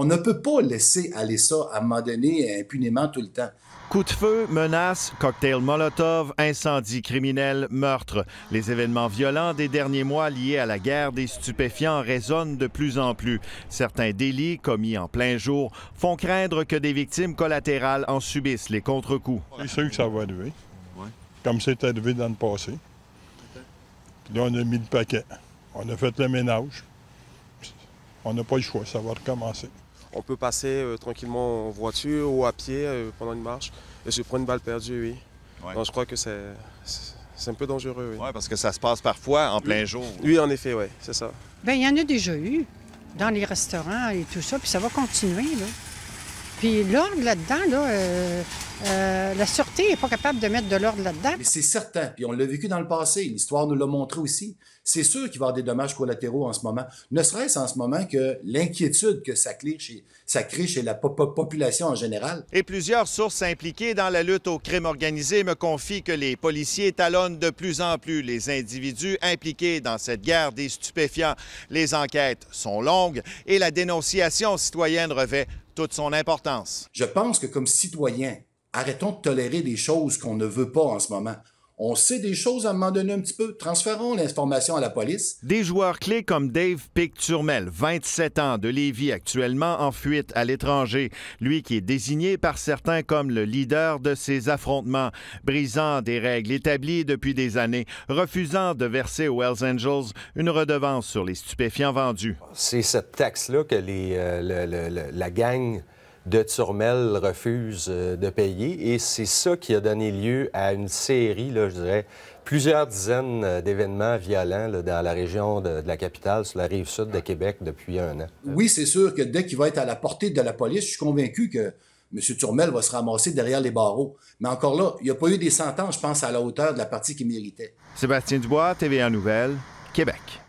on ne peut pas laisser aller ça à un moment donné impunément tout le temps. Coup de feu, menaces, cocktail Molotov, incendie criminel, meurtre. Les événements violents des derniers mois liés à la guerre des stupéfiants résonnent de plus en plus. Certains délits commis en plein jour font craindre que des victimes collatérales en subissent les contre-coups. C'est sûr que ça va arriver. Comme c'est arrivé dans le passé. là, on a mis le paquet. On a fait le ménage. On n'a pas le choix, ça va recommencer on peut passer euh, tranquillement en voiture ou à pied euh, pendant une marche et se prendre une balle perdue, oui. Donc je crois que c'est un peu dangereux. Oui, ouais, parce que ça se passe parfois en plein jour. Oui, en effet, oui, c'est ça. Bien, il y en a déjà eu dans les restaurants et tout ça, puis ça va continuer. Là. Puis l'ordre là-dedans, là, euh, euh, la sûreté n'est pas capable de mettre de l'ordre là-dedans. Mais c'est certain, puis on l'a vécu dans le passé, l'histoire nous l'a montré aussi. C'est sûr qu'il va y avoir des dommages collatéraux en ce moment, ne serait-ce en ce moment que l'inquiétude que ça crée chez, chez la population en général. Et plusieurs sources impliquées dans la lutte au crime organisé me confient que les policiers talonnent de plus en plus les individus impliqués dans cette guerre des stupéfiants. Les enquêtes sont longues et la dénonciation citoyenne revêt toute son importance. Je pense que comme citoyen, arrêtons de tolérer des choses qu'on ne veut pas en ce moment. On sait des choses à un moment donné un petit peu. Transférons l'information à la police. Des joueurs clés comme Dave Picturmel, 27 ans, de Lévis, actuellement en fuite à l'étranger. Lui qui est désigné par certains comme le leader de ces affrontements, brisant des règles établies depuis des années, refusant de verser aux Hells Angels une redevance sur les stupéfiants vendus. C'est cette texte-là que les, euh, la gang de Turmel refuse euh, de payer. Et c'est ça qui a donné lieu à une série, là, je dirais, plusieurs dizaines euh, d'événements violents dans la région de, de, la capitale, sur la rive sud de Québec, depuis un an. Oui, c'est sûr que dès qu'il va être à la portée de la police, je suis convaincu que M. Turmel va se ramasser derrière les barreaux. Mais encore là, il n'y a pas eu des sentences, je pense, à la hauteur de la partie qu'il méritait. Sébastien Dubois, TVA Nouvelles, Québec.